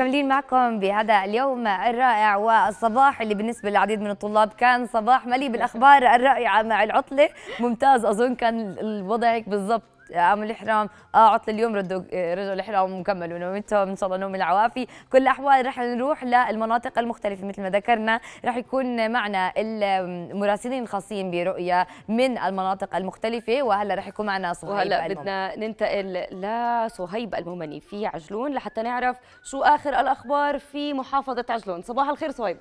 مكملين معكم بهذا اليوم الرائع والصباح اللي بالنسبة للعديد من الطلاب كان صباح مليء بالأخبار الرائعة مع العطلة ممتاز أظن كان الوضع هيك بالضبط قاموا آه، الإحرام آه عطل اليوم ردوا آه، رجعوا الإحرام وكملوا نومتهم إن شاء الله نوم العوافي كل الأحوال رح نروح للمناطق المختلفة مثل ما ذكرنا رح يكون معنا المراسلين الخاصين برؤية من المناطق المختلفة وهلا رح يكون معنا صهيب وهلا بدنا ننتقل لصهيب المهمني في عجلون لحتى نعرف شو آخر الأخبار في محافظة عجلون صباح الخير صهيب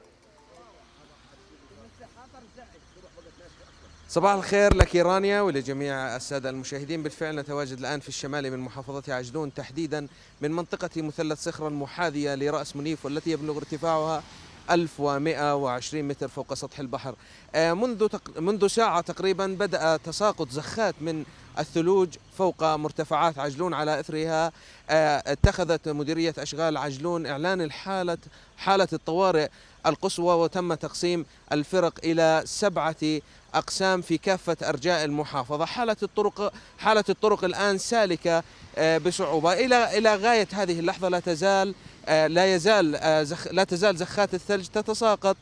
صباح الخير لك رانيا ولجميع السادة المشاهدين بالفعل نتواجد الآن في الشمال من محافظة عجلون تحديدا من منطقة مثلث صخرة المحاذية لرأس منيف والتي يبلغ ارتفاعها 1120 متر فوق سطح البحر آه، منذ تق... منذ ساعة تقريبا بدأ تساقط زخات من الثلوج فوق مرتفعات عجلون على اثرها آه، اتخذت مديريه اشغال عجلون اعلان الحاله حاله الطوارئ القصوى وتم تقسيم الفرق إلى سبعة أقسام في كافة أرجاء المحافظة حالة الطرق حالة الطرق الآن سالكة آه، بصعوبة إلى إلى غاية هذه اللحظة لا تزال آه، لا يزال آه، لا تزال زخات الثلج تتساقط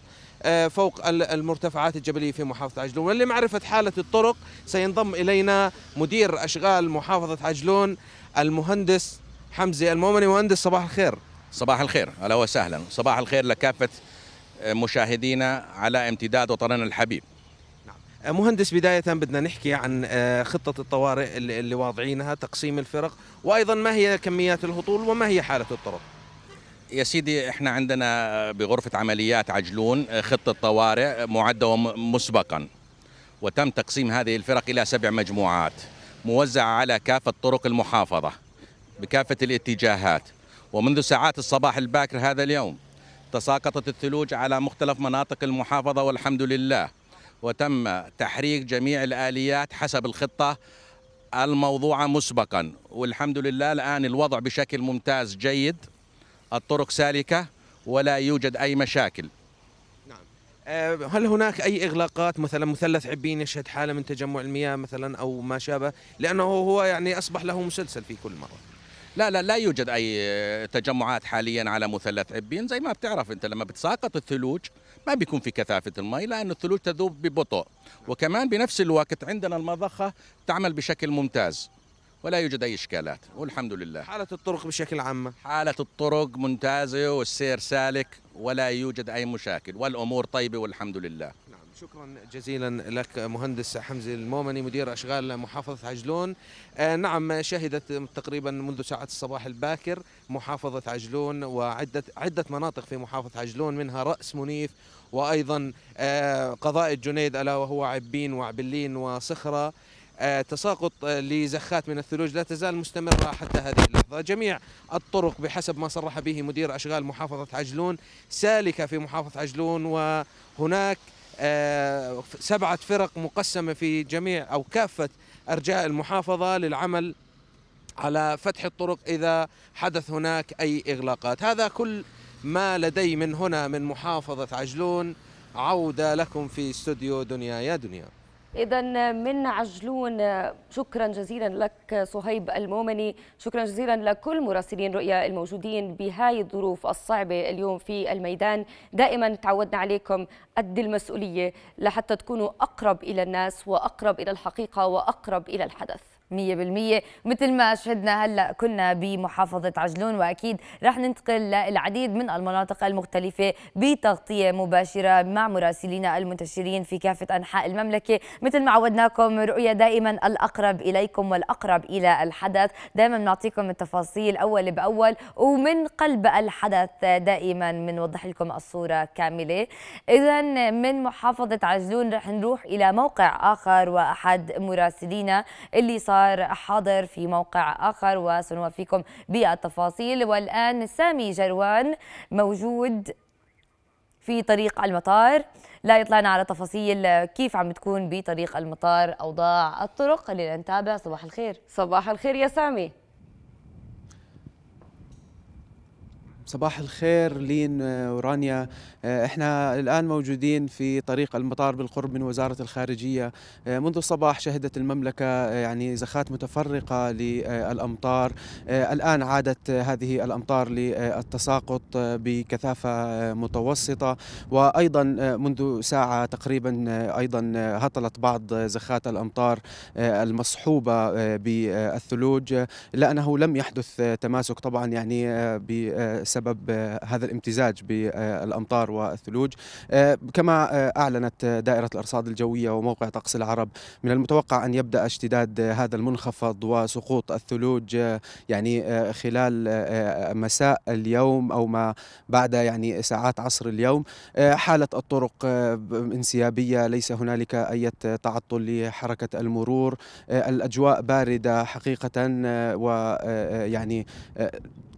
فوق المرتفعات الجبليه في محافظه عجلون ولمعرفه حاله الطرق سينضم الينا مدير اشغال محافظه عجلون المهندس حمزه المؤمني مهندس صباح الخير صباح الخير اهلا وسهلا صباح الخير لكافه مشاهدينا على امتداد وطننا الحبيب نعم. أه، مهندس بداية بدنا نحكي عن أه، خطة الطوارئ اللي واضعينها تقسيم الفرق وأيضا ما هي كميات الهطول وما هي حالة الطرق يا سيدي احنا عندنا بغرفة عمليات عجلون أه، خطة طوارئ معدة مسبقا وتم تقسيم هذه الفرق إلى سبع مجموعات موزعة على كافة طرق المحافظة بكافة الاتجاهات ومنذ ساعات الصباح الباكر هذا اليوم تساقطت الثلوج على مختلف مناطق المحافظة والحمد لله وتم تحريك جميع الآليات حسب الخطة الموضوعة مسبقا والحمد لله الآن الوضع بشكل ممتاز جيد الطرق سالكة ولا يوجد أي مشاكل نعم. آه، هل هناك اي اغلاقات مثلا مثلث عبين يشهد حاله من تجمع المياه مثلا او ما شابه لانه هو يعني اصبح له مسلسل في كل مره لا لا لا يوجد اي تجمعات حاليا على مثلث عبين زي ما بتعرف انت لما بتساقط الثلوج ما بيكون في كثافه المي لانه الثلوج تذوب ببطء وكمان بنفس الوقت عندنا المضخه تعمل بشكل ممتاز ولا يوجد اي اشكالات والحمد لله حاله الطرق بشكل عام حاله الطرق ممتازه والسير سالك ولا يوجد اي مشاكل والامور طيبه والحمد لله شكرا جزيلا لك مهندس حمزه المومني مدير اشغال محافظه عجلون آه، نعم شهدت تقريبا منذ ساعة الصباح الباكر محافظه عجلون وعده عده مناطق في محافظه عجلون منها راس منيف وايضا آه، قضاء الجنيد الا وهو عبين وعبلين وصخره آه، تساقط لزخات من الثلوج لا تزال مستمرة حتى هذه اللحظة جميع الطرق بحسب ما صرح به مدير أشغال محافظة عجلون سالكة في محافظة عجلون وهناك آه، سبعة فرق مقسمة في جميع أو كافة أرجاء المحافظة للعمل على فتح الطرق إذا حدث هناك أي إغلاقات هذا كل ما لدي من هنا من محافظة عجلون عودة لكم في استوديو دنيا يا دنيا إذا من عجلون شكرا جزيلا لك صهيب المومني شكرا جزيلا لكل مراسلين رؤيا الموجودين بهاي الظروف الصعبة اليوم في الميدان دائما تعودنا عليكم قد المسؤولية لحتى تكونوا أقرب إلى الناس وأقرب إلى الحقيقة وأقرب إلى الحدث 100% مثل ما شهدنا هلا كنا بمحافظه عجلون واكيد رح ننتقل للعديد من المناطق المختلفه بتغطيه مباشره مع مراسلينا المنتشرين في كافه انحاء المملكه مثل ما عودناكم رؤيه دائما الاقرب اليكم والاقرب الى الحدث دائما بنعطيكم التفاصيل اول باول ومن قلب الحدث دائما بنوضح لكم الصوره كامله اذا من محافظه عجلون رح نروح الى موقع اخر واحد مراسلينا اللي صار آخر حاضر في موقع آخر وسنوفيكم بالتفاصيل والآن سامي جروان موجود في طريق المطار لا يطلعنا على تفاصيل كيف عم تكون بطريق المطار أوضاع الطرق خلينا نتابع صباح الخير صباح الخير يا سامي صباح الخير لين آه، ورانيا آه، احنا الان موجودين في طريق المطار بالقرب من وزاره الخارجيه آه، منذ الصباح شهدت المملكه يعني زخات متفرقه للامطار الان عادت هذه الامطار للتساقط بكثافه متوسطه وايضا منذ ساعه تقريبا ايضا هطلت بعض زخات الامطار المصحوبه بالثلوج لانه لم يحدث تماسك طبعا يعني ب بسبب آه، هذا الامتزاج بالامطار والثلوج آه، كما آه، اعلنت دائره الارصاد الجويه وموقع طقس العرب من المتوقع ان يبدا اشتداد هذا المنخفض وسقوط الثلوج يعني خلال مساء اليوم او ما بعد يعني ساعات عصر اليوم حاله الطرق انسيابيه ليس هنالك اي تعطل لحركه المرور الاجواء بارده حقيقه ويعني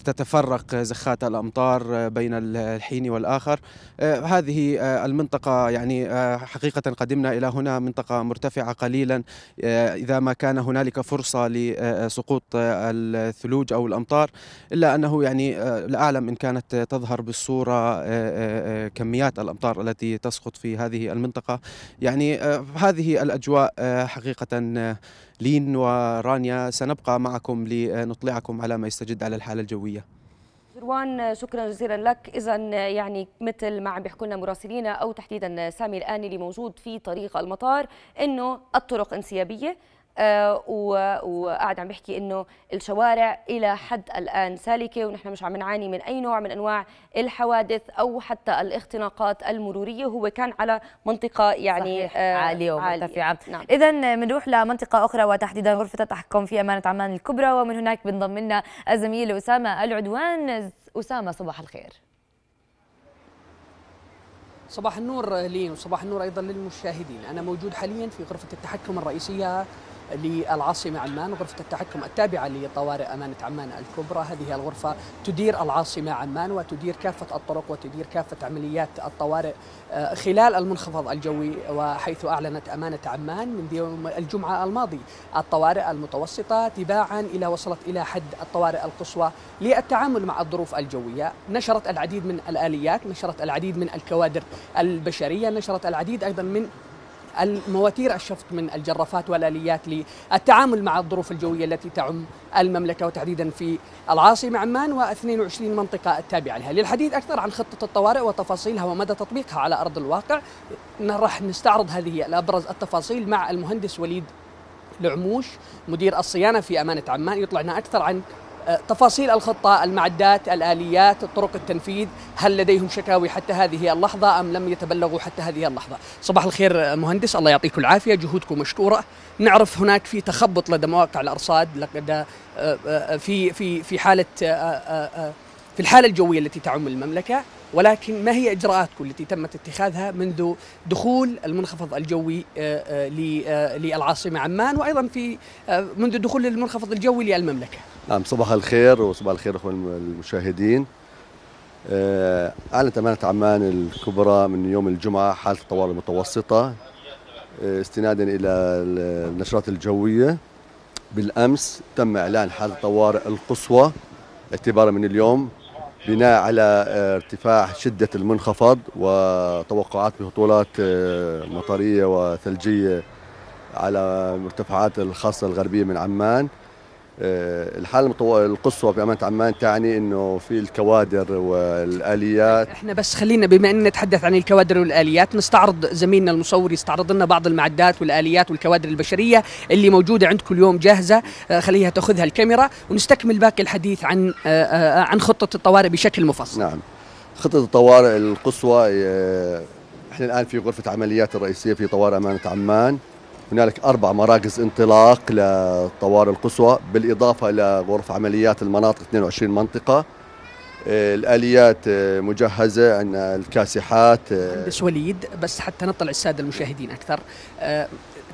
تتفرق زخات الامطار بين الحين والاخر آه، هذه آه، المنطقه يعني آه، حقيقه قدمنا الى هنا منطقه مرتفعه قليلا اذا ما كان هنالك فرصه لسقوط الثلوج او الامطار الا انه يعني لا اعلم ان كانت تظهر بالصوره كميات الامطار التي تسقط في هذه المنطقه يعني هذه الاجواء حقيقه لين ورانيا سنبقى معكم لنطلعكم على ما يستجد على الحالة الجوية مروان شكرا جزيلا لك اذا يعني مثل ما عم بيحكوا لنا مراسلينا او تحديدا سامي الاني اللي موجود في طريق المطار انه الطرق انسيابيه آه، وقاعد عم بحكي انه الشوارع الى حد الان سالكه ونحن مش عم نعاني من اي نوع من انواع الحوادث او حتى الاختناقات المروريه هو كان على منطقه يعني صحيح. آه عاليه ومرتفعه نعم. اذا بنروح لمنطقه اخرى وتحديدا غرفه التحكم في امانه عمان الكبرى ومن هناك بنضم لنا الزميل اسامه العدوان اسامه صباح الخير صباح النور لي وصباح النور ايضا للمشاهدين انا موجود حاليا في غرفه التحكم الرئيسيه للعاصمة عمان غرفة التحكم التابعة لطوارئ أمانة عمان الكبرى هذه الغرفة تدير العاصمة عمان وتدير كافة الطرق وتدير كافة عمليات الطوارئ آه، خلال المنخفض الجوي وحيث أعلنت أمانة عمان من يوم الجمعة الماضي الطوارئ المتوسطة تباعا إلى وصلت إلى حد الطوارئ القصوى للتعامل مع الظروف الجوية نشرت العديد من الآليات نشرت العديد من الكوادر البشرية نشرت العديد أيضا من المواتير الشفط من الجرافات والآليات للتعامل مع الظروف الجوية التي تعم المملكة وتحديدا في العاصمة عمان و22 منطقة التابعة لها للحديث أكثر عن خطة الطوارئ وتفاصيلها ومدى تطبيقها على أرض الواقع راح نستعرض هذه الأبرز التفاصيل مع المهندس وليد العموش مدير الصيانة في أمانة عمان يطلعنا أكثر عن تفاصيل الخطة المعدات الآليات طرق التنفيذ هل لديهم شكاوي حتى هذه اللحظة أم لم يتبلغوا حتى هذه اللحظة صباح الخير مهندس الله يعطيكم العافية جهودكم مشكورة نعرف هناك في تخبط لدى مواقع الأرصاد لدى آه، آه، آه، في في في حالة في الحالة الجوية التي تعم المملكة ولكن ما هي إجراءاتكم التي تمت اتخاذها منذ دخول المنخفض الجوي آه، آه، آه، للعاصمة عمان وأيضا في منذ دخول المنخفض الجوي للمملكة نعم صباح الخير وصباح الخير أخوة المشاهدين أعلنت أمانة عمان الكبرى من يوم الجمعة حالة الطوارئ المتوسطة استنادا إلى النشرات الجوية بالأمس تم إعلان حالة الطوارئ القصوى اعتبارا من اليوم بناء على آه، ارتفاع شدة المنخفض وتوقعات بهطولات آه، مطرية وثلجية على المرتفعات الخاصة الغربية من عمان آه، الحاله القصوى في أمانة عمان تعني انه في الكوادر والاليات احنا بس خلينا بما ان نتحدث عن الكوادر والاليات نستعرض زميلنا المصور يستعرض لنا بعض المعدات والاليات والكوادر البشريه اللي موجوده عندكم اليوم جاهزه آه، خليها تاخذها الكاميرا ونستكمل باقي الحديث عن آه، عن خطه الطوارئ بشكل مفصل نعم خطه الطوارئ القصوى احنا الان في غرفه عمليات الرئيسيه في طوارئ امانه عمان هنالك أربع مراكز انطلاق للطوارئ القصوى بالإضافة إلى غرف عمليات المناطق 22 منطقة آه، الآليات آه، مجهزة عندنا الكاسحات مهندس آه، وليد بس حتى نطلع السادة المشاهدين أكثر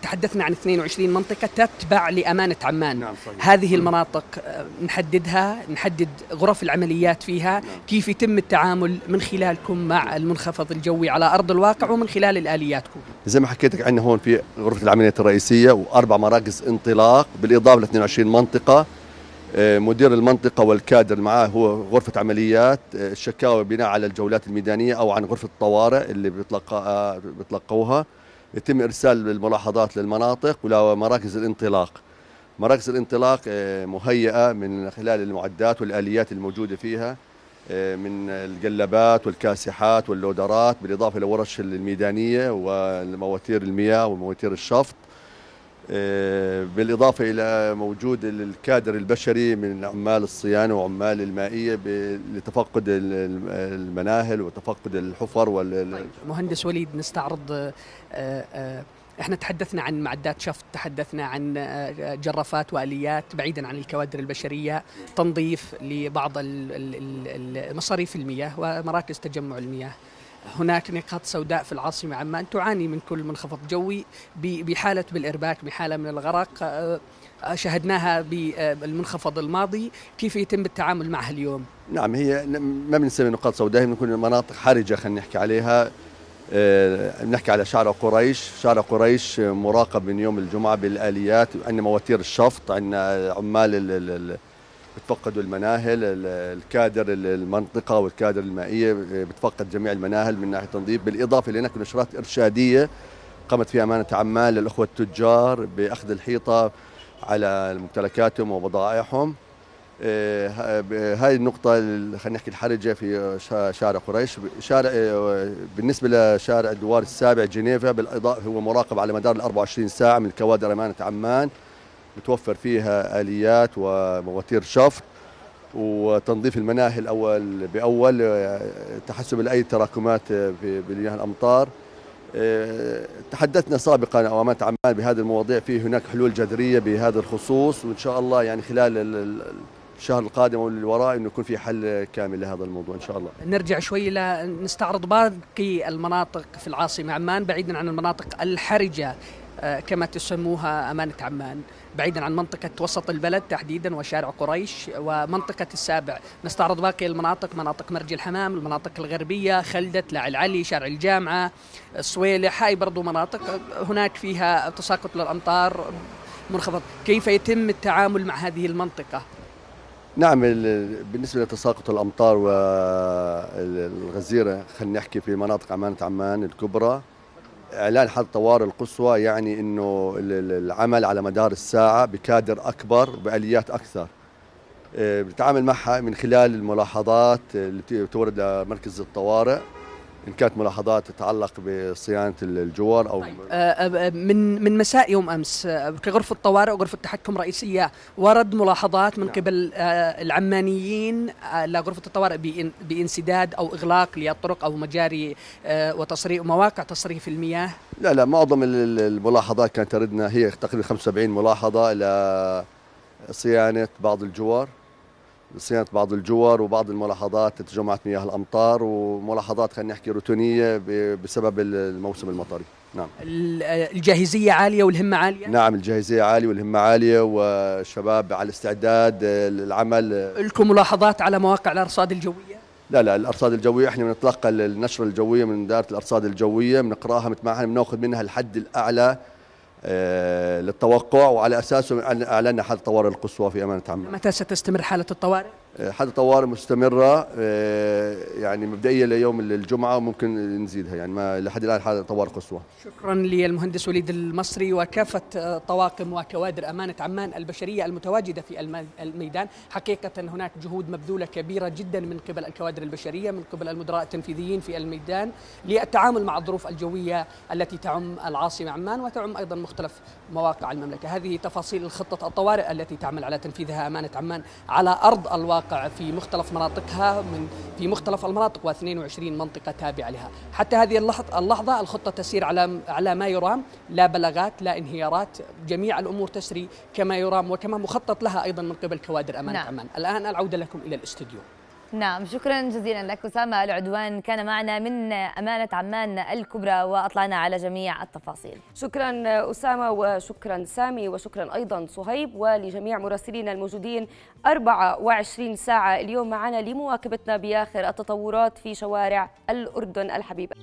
تحدثنا عن 22 منطقة تتبع لأمانة عمان نعم صحيح. هذه المناطق آه، نحددها نحدد غرف العمليات فيها نعم. كيف يتم التعامل من خلالكم مع المنخفض الجوي على أرض الواقع ومن خلال الآلياتكم زي ما حكيتك عندنا هون في غرفة العمليات الرئيسية وأربع مراكز انطلاق بالإضافة ل 22 منطقة آه، مدير المنطقة والكادر معاه هو غرفة عمليات آه، الشكاوى بناء على الجولات الميدانية أو عن غرفة الطوارئ اللي بيطلقوها يتم ارسال الملاحظات للمناطق ولمراكز الانطلاق مراكز الانطلاق آه، مهيئه من خلال المعدات والاليات الموجوده فيها آه، من القلبات والكاسحات واللودرات بالاضافه لورش الميدانيه ومواتير المياه ومواتير الشفط آه، بالإضافة إلى موجود الكادر البشري من عمال الصيانة وعمال المائية لتفقد المناهل وتفقد الحفر وال طيب مهندس وليد نستعرض آه، آه، احنا تحدثنا عن معدات شفط تحدثنا عن جرافات واليات بعيدا عن الكوادر البشريه تنظيف لبعض مصاريف المياه ومراكز تجمع المياه هناك نقاط سوداء في العاصمة عمان تعاني من كل منخفض جوي بحالة بالإرباك بحالة من الغرق آه، آه، شهدناها بالمنخفض الماضي كيف يتم التعامل معها اليوم نعم هي ما بنسمي نقاط سوداء بنكون مناطق حرجة خلينا نحكي عليها آه، نحكي على شارع قريش شارع قريش مراقب من يوم الجمعة بالآليات عندنا مواتير الشفط عندنا عمال بتفقدوا المناهل الكادر المنطقة والكادر المائية بتفقد جميع المناهل من ناحية تنظيف بالإضافة لأنك نشرات إرشادية قامت فيها أمانة عمان للأخوة التجار بأخذ الحيطة على ممتلكاتهم وبضائعهم إيه، هاي النقطة خلينا نحكي الحرجة في شارع قريش شارع إيه، بالنسبة لشارع الدوار السابع جنيفا بالإضافة هو مراقب على مدار ال 24 ساعة من كوادر أمانة عمان متوفر فيها اليات ومواتير شفط وتنظيف المناهل اول باول تحسب لاي تراكمات بمياه الامطار تحدثنا سابقا او امانه عمان بهذه المواضيع في هناك حلول جذريه بهذا الخصوص وان شاء الله يعني خلال الشهر القادم اللي وراه انه يكون في حل كامل لهذا الموضوع ان شاء الله. نرجع شوي لنستعرض باقي المناطق في العاصمه عمان بعيدا عن المناطق الحرجه آه، كما تسموها أمانة عمان بعيدا عن منطقة وسط البلد تحديدا وشارع قريش ومنطقة السابع نستعرض باقي المناطق مناطق مرج الحمام المناطق الغربية خلدة لعل العلي شارع الجامعة الصويلح هاي برضو مناطق هناك فيها تساقط للأمطار منخفض كيف يتم التعامل مع هذه المنطقة نعم بالنسبه لتساقط الامطار والغزيره خلينا نحكي في مناطق امانه عمان الكبرى اعلان حد طوارئ القصوى يعني انه العمل على مدار الساعه بكادر اكبر وباليات اكثر آه، بنتعامل معها من خلال الملاحظات اللي بتورد لمركز الطوارئ ان كانت ملاحظات تتعلق بصيانه الجوار او طيب. آه، آه، آه، من من مساء يوم امس في غرفه طوارئ وغرفه التحكم الرئيسيه ورد ملاحظات من نعم. قبل العمانيين لغرفه الطوارئ بانسداد او اغلاق للطرق او مجاري وتصريف مواقع تصريف المياه لا لا معظم الملاحظات كانت تردنا هي تقريبا 75 ملاحظه الى صيانه بعض الجوار صيانه بعض الجور وبعض الملاحظات تجمعت مياه الامطار وملاحظات خلينا نحكي روتينيه بسبب الموسم المطري نعم الجاهزيه عاليه والهمه عاليه نعم الجاهزيه عاليه والهمه عاليه والشباب على استعداد للعمل لكم ملاحظات على مواقع الارصاد الجويه لا لا الارصاد الجويه احنا بنتلقى النشره الجويه من اداره الارصاد الجويه بنقراها بنتمعن بناخذ منها الحد الاعلى آه، للتوقع وعلى أساسه أعلنا حاله الطوارئ القصوى في أمانة عمان متى ستستمر حالة الطوارئ؟ حد طوارئ مستمرة آه، يعني مبدئية ليوم الجمعة وممكن نزيدها يعني ما لحد الآن حالة طوارئ قصوى شكرا للمهندس وليد المصري وكافة آه، طواقم وكوادر أمانة عمان البشرية المتواجدة في الميدان حقيقة هناك جهود مبذولة كبيرة جدا من قبل الكوادر البشرية من قبل المدراء التنفيذيين في الميدان للتعامل مع الظروف الجوية التي تعم العاصمة عمان وتعم أيضا مختلف مواقع المملكة هذه تفاصيل الخطة الطوارئ التي تعمل على تنفيذها أمانة عمان على أرض الواقع تقع في مختلف مناطقها من في مختلف المناطق و22 منطقة تابعة لها حتى هذه اللحظة, اللحظة الخطة تسير على على ما يرام لا بلاغات لا انهيارات جميع الأمور تسري كما يرام وكما مخطط لها أيضا من قبل كوادر أمانة نعم. عمان الآن العودة لكم إلى الاستديو نعم شكرا جزيلا لك أسامة العدوان كان معنا من أمانة عمان الكبرى وأطلعنا على جميع التفاصيل شكرا أسامة وشكرا سامي وشكرا أيضا صهيب ولجميع مراسلين الموجودين 24 ساعة اليوم معنا لمواكبتنا بآخر التطورات في شوارع الأردن الحبيبة